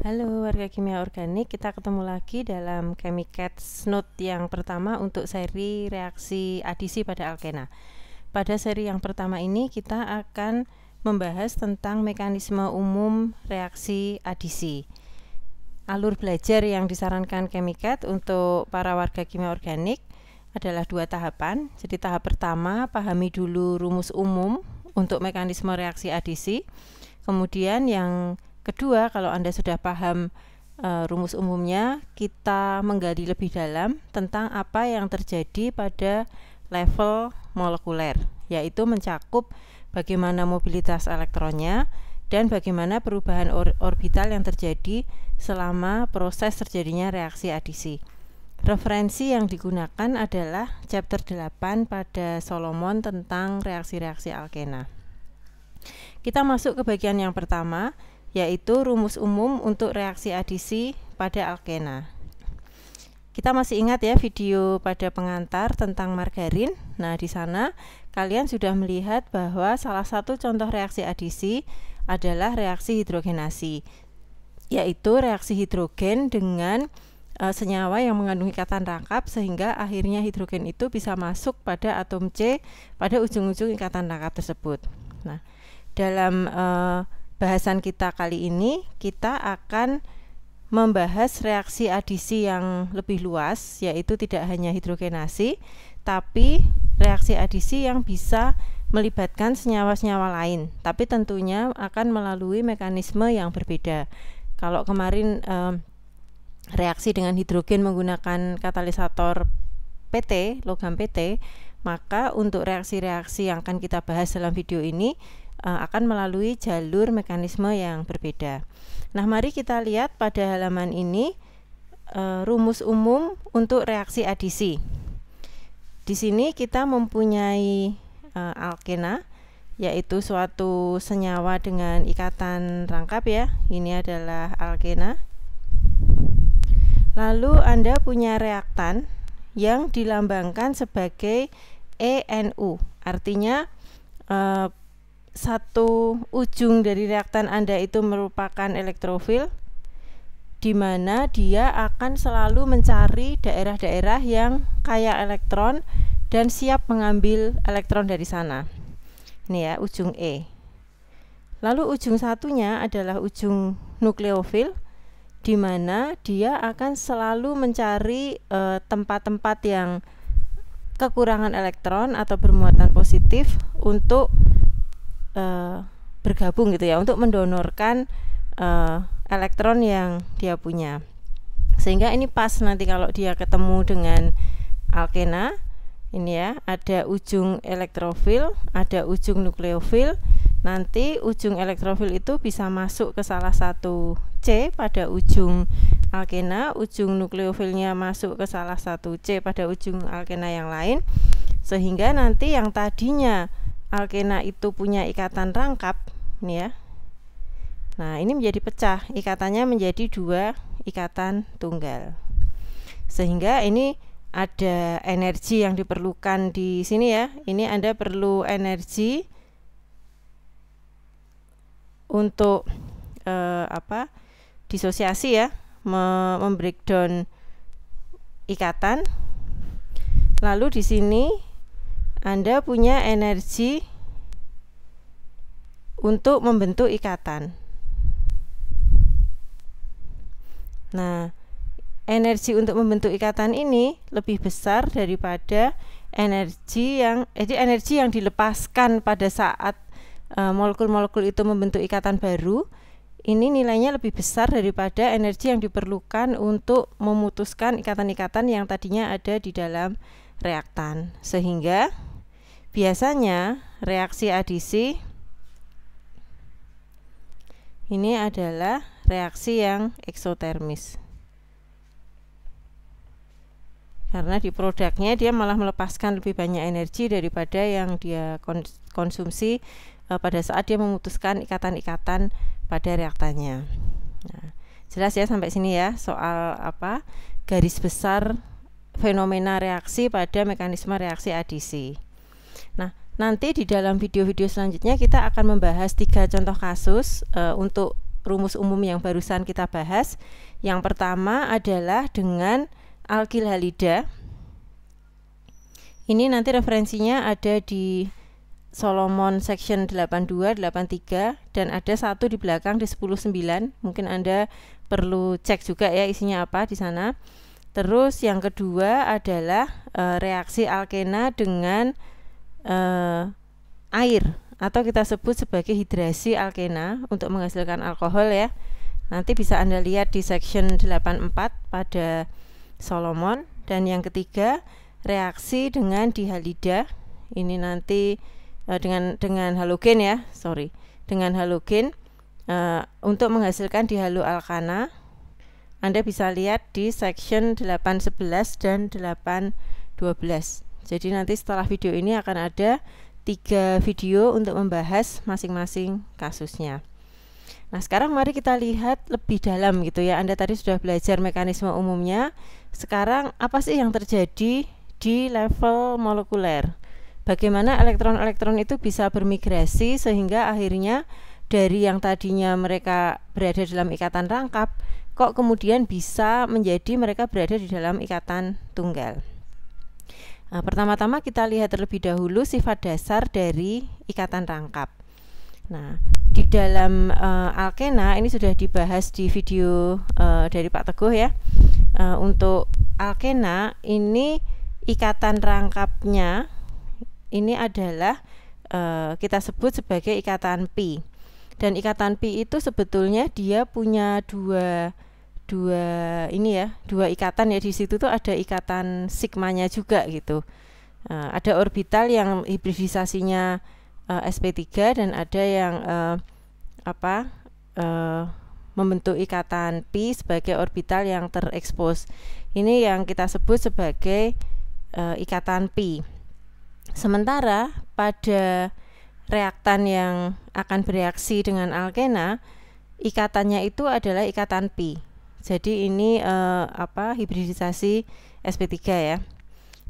Halo warga kimia organik, kita ketemu lagi dalam ChemiCat Note yang pertama untuk seri reaksi adisi pada alkena. Pada seri yang pertama ini kita akan membahas tentang mekanisme umum reaksi adisi. Alur belajar yang disarankan ChemiCat untuk para warga kimia organik adalah dua tahapan. Jadi tahap pertama pahami dulu rumus umum untuk mekanisme reaksi adisi. Kemudian yang Kedua, kalau Anda sudah paham e, rumus umumnya, kita menggali lebih dalam tentang apa yang terjadi pada level molekuler, yaitu mencakup bagaimana mobilitas elektronnya dan bagaimana perubahan or orbital yang terjadi selama proses terjadinya reaksi adisi. Referensi yang digunakan adalah chapter 8 pada Solomon tentang reaksi-reaksi alkena. Kita masuk ke bagian yang pertama, yaitu rumus umum untuk reaksi adisi pada alkena. Kita masih ingat ya video pada pengantar tentang margarin. Nah, di sana kalian sudah melihat bahwa salah satu contoh reaksi adisi adalah reaksi hidrogenasi, yaitu reaksi hidrogen dengan e, senyawa yang mengandung ikatan rangkap sehingga akhirnya hidrogen itu bisa masuk pada atom C pada ujung-ujung ikatan rangkap tersebut. Nah, dalam e, bahasan kita kali ini kita akan membahas reaksi adisi yang lebih luas yaitu tidak hanya hidrogenasi tapi reaksi adisi yang bisa melibatkan senyawa-senyawa lain tapi tentunya akan melalui mekanisme yang berbeda kalau kemarin eh, reaksi dengan hidrogen menggunakan katalisator PT logam PT maka untuk reaksi-reaksi yang akan kita bahas dalam video ini Eh, akan melalui jalur mekanisme yang berbeda. Nah, mari kita lihat pada halaman ini eh, rumus umum untuk reaksi adisi. Di sini kita mempunyai eh, alkena yaitu suatu senyawa dengan ikatan rangkap ya. Ini adalah alkena. Lalu Anda punya reaktan yang dilambangkan sebagai ENU. Artinya satu ujung dari reaktan Anda itu merupakan elektrofil di mana dia akan selalu mencari daerah-daerah yang kaya elektron dan siap mengambil elektron dari sana. Ini ya, ujung E. Lalu ujung satunya adalah ujung nukleofil di mana dia akan selalu mencari eh, tempat-tempat yang kekurangan elektron atau bermuatan positif untuk uh, bergabung gitu ya untuk mendonorkan uh, elektron yang dia punya sehingga ini pas nanti kalau dia ketemu dengan alkena ini ya ada ujung elektrofil ada ujung nukleofil nanti ujung elektrofil itu bisa masuk ke salah satu C pada ujung alkena ujung nukleofilnya masuk ke salah satu C pada ujung alkena yang lain sehingga nanti yang tadinya alkena itu punya ikatan rangkap nih ya nah ini menjadi pecah ikatannya menjadi dua ikatan tunggal sehingga ini ada energi yang diperlukan di sini ya ini anda perlu energi untuk eh, apa disosiasi ya membreakdown ikatan lalu di sini anda punya energi untuk membentuk ikatan. Nah, energi untuk membentuk ikatan ini lebih besar daripada energi yang eh, jadi energi yang dilepaskan pada saat eh, molekul-molekul itu membentuk ikatan baru. Ini nilainya lebih besar daripada energi yang diperlukan untuk memutuskan ikatan-ikatan yang tadinya ada di dalam reaktan. Sehingga Biasanya reaksi adisi ini adalah reaksi yang eksotermis. Karena di produknya dia malah melepaskan lebih banyak energi daripada yang dia konsumsi eh, pada saat dia memutuskan ikatan-ikatan pada reaktannya. Nah, jelas ya sampai sini ya soal apa garis besar fenomena reaksi pada mekanisme reaksi adisi. Nanti di dalam video-video selanjutnya kita akan membahas tiga contoh kasus e, untuk rumus umum yang barusan kita bahas. Yang pertama adalah dengan alkil halida. Ini nanti referensinya ada di Solomon section 82, 83 dan ada satu di belakang di 109. Mungkin Anda perlu cek juga ya isinya apa di sana. Terus yang kedua adalah e, reaksi alkena dengan uh, air atau kita sebut sebagai hidrasi alkena untuk menghasilkan alkohol ya. Nanti bisa Anda lihat di section 84 pada Solomon dan yang ketiga reaksi dengan dihalida. Ini nanti uh, dengan dengan halogen ya, sorry. Dengan halogen uh, untuk menghasilkan alkana. Anda bisa lihat di section 811 dan 812. Jadi nanti setelah video ini akan ada tiga video untuk membahas masing-masing kasusnya. Nah, sekarang mari kita lihat lebih dalam gitu ya. Anda tadi sudah belajar mekanisme umumnya. Sekarang apa sih yang terjadi di level molekuler? Bagaimana elektron-elektron itu bisa bermigrasi sehingga akhirnya dari yang tadinya mereka berada dalam ikatan rangkap kok kemudian bisa menjadi mereka berada di dalam ikatan tunggal. Nah, pertama-tama kita lihat terlebih dahulu sifat dasar dari ikatan rangkap. Nah, di dalam uh, alkena ini sudah dibahas di video uh, dari Pak Teguh ya. Uh, untuk alkena ini ikatan rangkapnya ini adalah uh, kita sebut sebagai ikatan pi. Dan ikatan pi itu sebetulnya dia punya dua dua ini ya dua ikatan ya di situ tuh ada ikatan sigmanya juga gitu uh, ada orbital yang hibridisasinya uh, eh, sp3 dan ada yang uh, apa uh, membentuk ikatan pi sebagai orbital yang terekspos ini yang kita sebut sebagai uh, ikatan pi sementara pada reaktan yang akan bereaksi dengan alkena ikatannya itu adalah ikatan pi jadi ini uh, apa hibridisasi sp3 ya.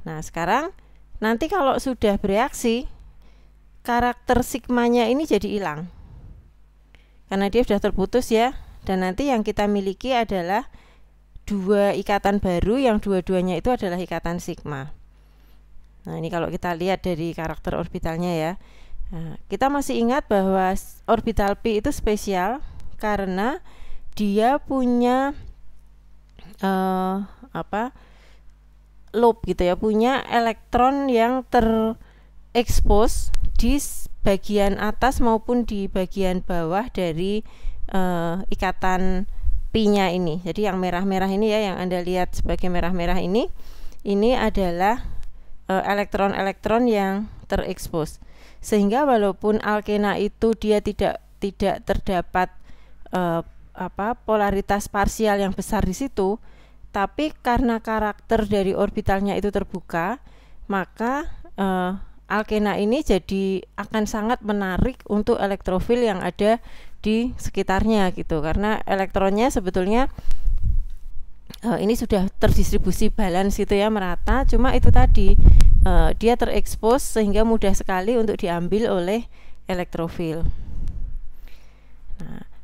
Nah, sekarang nanti kalau sudah bereaksi karakter sigmanya ini jadi hilang. Karena dia sudah terputus ya. Dan nanti yang kita miliki adalah dua ikatan baru yang dua-duanya itu adalah ikatan sigma. Nah, ini kalau kita lihat dari karakter orbitalnya ya. Nah, kita masih ingat bahwa orbital P itu spesial karena dia punya uh, apa loop gitu ya punya elektron yang terekspos di bagian atas maupun di bagian bawah dari uh, ikatan pinya ini jadi yang merah-merah ini ya yang anda lihat sebagai merah-merah ini ini adalah eh, elektron-elektron uh, yang terekspos sehingga walaupun alkena itu dia tidak tidak terdapat uh, apa polaritas parsial yang besar di situ, tapi karena karakter dari orbitalnya itu terbuka, maka uh, alkena ini jadi akan sangat menarik untuk elektrofil yang ada di sekitarnya gitu karena elektronnya sebetulnya uh, ini sudah terdistribusi balance itu ya merata cuma itu tadi uh, dia terekspos sehingga mudah sekali untuk diambil oleh elektrofil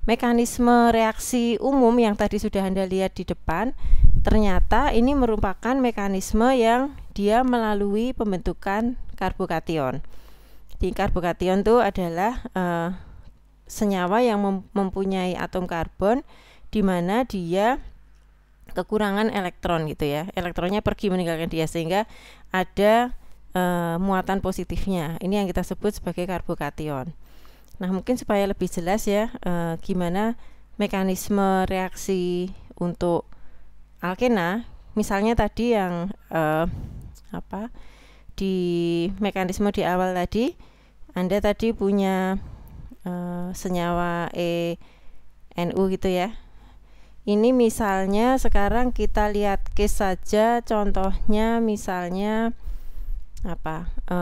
mekanisme reaksi umum yang tadi sudah Anda lihat di depan, ternyata ini merupakan mekanisme yang dia melalui pembentukan karbokation. Di karbokation itu adalah uh, senyawa yang mempunyai atom karbon di mana dia kekurangan elektron gitu ya. Elektronnya pergi meninggalkan dia sehingga ada e, muatan positifnya. Ini yang kita sebut sebagai karbokation. Nah, mungkin supaya lebih jelas ya e, gimana mekanisme reaksi untuk alkena. Misalnya tadi yang e, apa di mekanisme di awal tadi, Anda tadi punya eh, e, senyawa ENU gitu ya. Ini misalnya sekarang kita lihat case saja contohnya misalnya apa? E,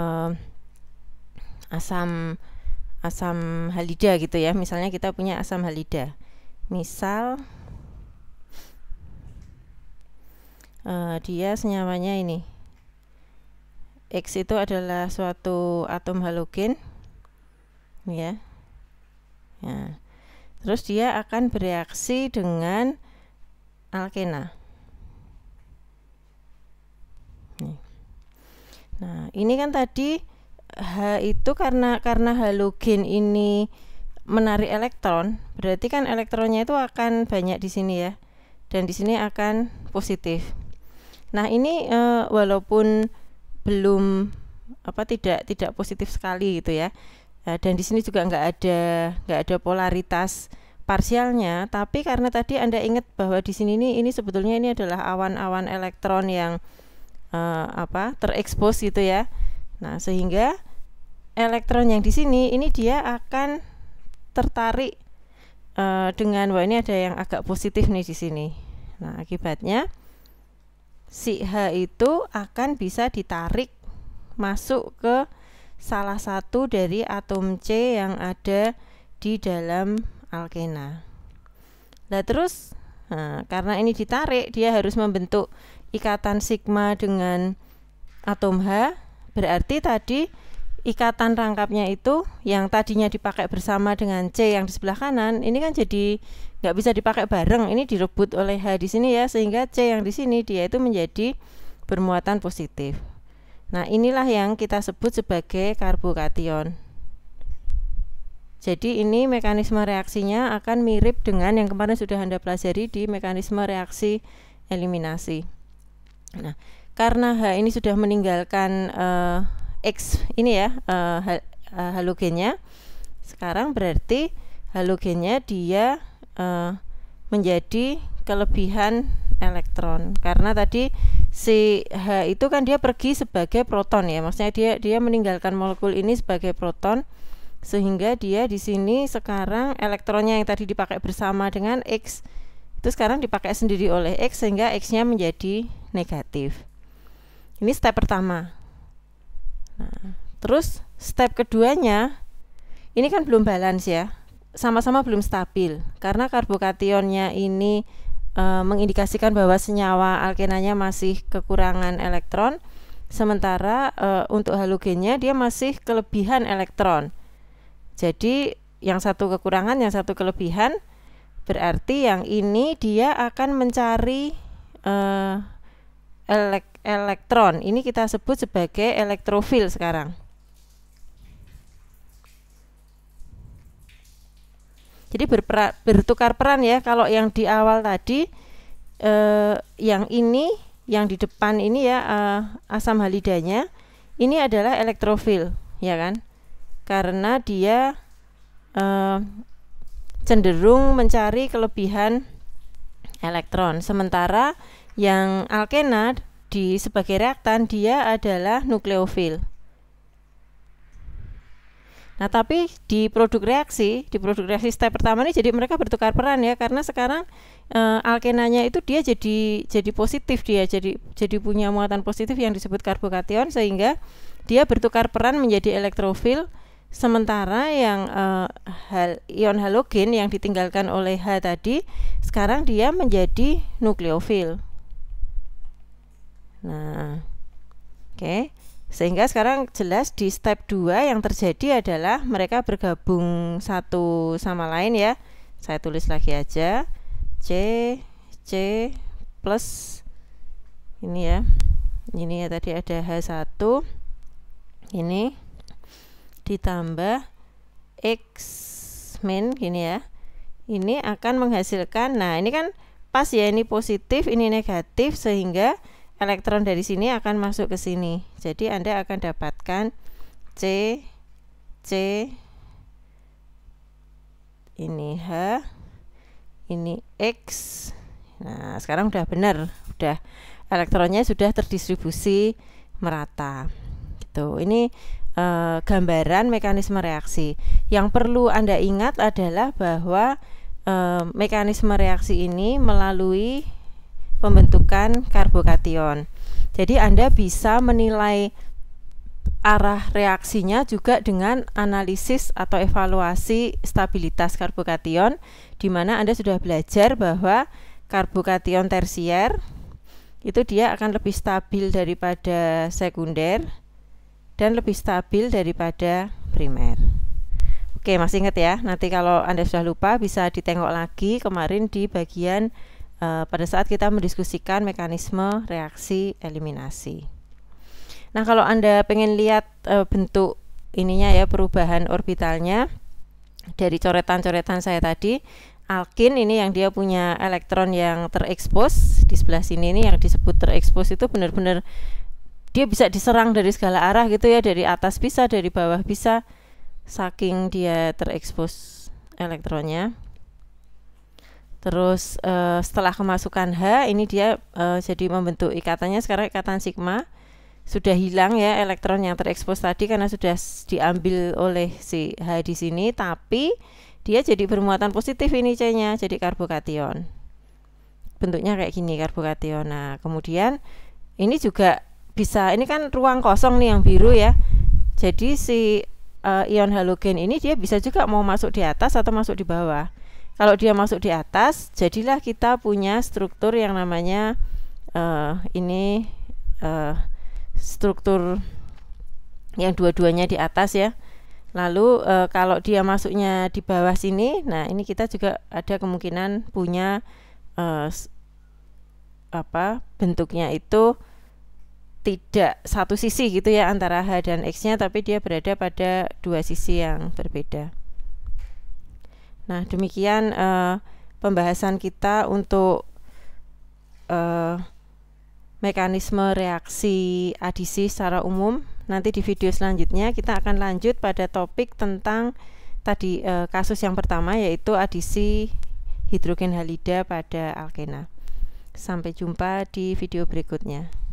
asam asam halida gitu ya misalnya kita punya asam halida misal uh, dia senyawanya ini X itu adalah suatu atom halogen ya ya. terus dia akan bereaksi dengan alkena nah ini kan tadi H itu karena karena halogen ini menarik elektron, berarti kan elektronnya itu akan banyak di sini ya. Dan di sini akan positif. Nah, ini e, walaupun belum apa tidak tidak positif sekali gitu ya. E, dan di sini juga nggak ada nggak ada polaritas parsialnya, tapi karena tadi Anda ingat bahwa di sini ini ini sebetulnya ini adalah awan-awan elektron yang e, apa? terekspos gitu ya Nah, sehingga elektron yang di sini ini dia akan tertarik uh, dengan wah ini ada yang agak positif nih di sini. Nah, akibatnya si H itu akan bisa ditarik masuk ke salah satu dari atom C yang ada di dalam alkena. Nah, terus nah, karena ini ditarik, dia harus membentuk ikatan sigma dengan atom H Berarti tadi ikatan rangkapnya itu yang tadinya dipakai bersama dengan C yang di sebelah kanan ini kan jadi nggak bisa dipakai bareng ini direbut oleh H di sini ya sehingga C yang di sini dia itu menjadi bermuatan positif nah inilah yang kita sebut sebagai karbokation jadi ini mekanisme reaksinya akan mirip dengan yang kemarin sudah Anda pelajari di mekanisme reaksi eliminasi nah karena H ini sudah meninggalkan uh, X ini ya uh, halogennya sekarang berarti halogennya dia uh, menjadi kelebihan elektron karena tadi si H itu kan dia pergi sebagai proton ya maksudnya dia dia meninggalkan molekul ini sebagai proton sehingga dia di sini sekarang elektronnya yang tadi dipakai bersama dengan X itu sekarang dipakai sendiri oleh X sehingga X-nya menjadi negatif. Ini step pertama. Nah, terus step keduanya ini kan belum balance ya. Sama-sama belum stabil karena karbokationnya ini e, mengindikasikan bahwa senyawa alkenanya masih kekurangan elektron sementara e, untuk halogennya dia masih kelebihan elektron. Jadi yang satu kekurangan, yang satu kelebihan berarti yang ini dia akan mencari e, elek elektron. Ini kita sebut sebagai elektrofil sekarang. Jadi berpera, bertukar peran ya. Kalau yang di awal tadi eh, yang ini yang di depan ini ya eh, asam halidanya ini adalah elektrofil, ya kan? Karena dia eh, cenderung mencari kelebihan elektron. Sementara yang alkena di sebagai reaktan dia adalah nukleofil. Nah, tapi di produk reaksi, di produk reaksi step pertama ini jadi mereka bertukar peran ya karena sekarang e, alkenanya itu dia jadi jadi positif dia jadi jadi punya muatan positif yang disebut karbokation sehingga dia bertukar peran menjadi elektrofil sementara yang e, hal, ion halogen yang ditinggalkan oleh H tadi sekarang dia menjadi nukleofil. Nah, oke. Okay. Sehingga sekarang jelas di step 2 yang terjadi adalah mereka bergabung satu sama lain ya. Saya tulis lagi aja. C C plus ini ya. Ini ya tadi ada H1 ini ditambah X min gini ya. Ini akan menghasilkan. Nah, ini kan pas ya ini positif, ini negatif sehingga elektron dari sini akan masuk ke sini. Jadi Anda akan dapatkan C C ini H ini X. Nah, sekarang udah benar, udah elektronnya sudah terdistribusi merata. Gitu. Ini eh, gambaran mekanisme reaksi. Yang perlu Anda ingat adalah bahwa eh, mekanisme reaksi ini melalui pembentukan karbokation. Jadi Anda bisa menilai arah reaksinya juga dengan analisis atau evaluasi stabilitas karbokation di mana Anda sudah belajar bahwa karbokation tersier itu dia akan lebih stabil daripada sekunder dan lebih stabil daripada primer. Oke, masih ingat ya. Nanti kalau Anda sudah lupa bisa ditengok lagi kemarin di bagian Eh, pada saat kita mendiskusikan mekanisme reaksi eliminasi. Nah, kalau Anda pengen lihat uh, bentuk ininya ya perubahan orbitalnya dari coretan-coretan saya tadi, alkin ini yang dia punya elektron yang terekspos di sebelah sini ini yang disebut terekspos itu benar-benar dia bisa diserang dari segala arah gitu ya, dari atas bisa, dari bawah bisa saking dia terekspos elektronnya. Terus uh, setelah kemasukan H ini dia uh, jadi membentuk ikatannya sekarang ikatan sigma sudah hilang ya elektron yang terekspos tadi karena sudah diambil oleh si H di sini tapi dia jadi bermuatan positif ini C-nya jadi karbokation. Bentuknya kayak gini karbokation. Nah, kemudian ini juga bisa ini kan ruang kosong nih yang biru ya. Jadi si uh, ion halogen ini dia bisa juga mau masuk di atas atau masuk di bawah kalau dia masuk di atas, jadilah kita punya struktur yang namanya uh, ini uh, struktur yang dua-duanya di atas ya. Lalu e, kalau dia masuknya di bawah sini, nah ini kita juga ada kemungkinan punya e, apa bentuknya itu tidak satu sisi gitu ya antara h dan x-nya, tapi dia berada pada dua sisi yang berbeda. Nah, demikian uh, pembahasan kita untuk uh, mekanisme reaksi adisi secara umum. Nanti di video selanjutnya kita akan lanjut pada topik tentang tadi uh, kasus yang pertama yaitu adisi hidrogen halida pada alkena. Sampai jumpa di video berikutnya.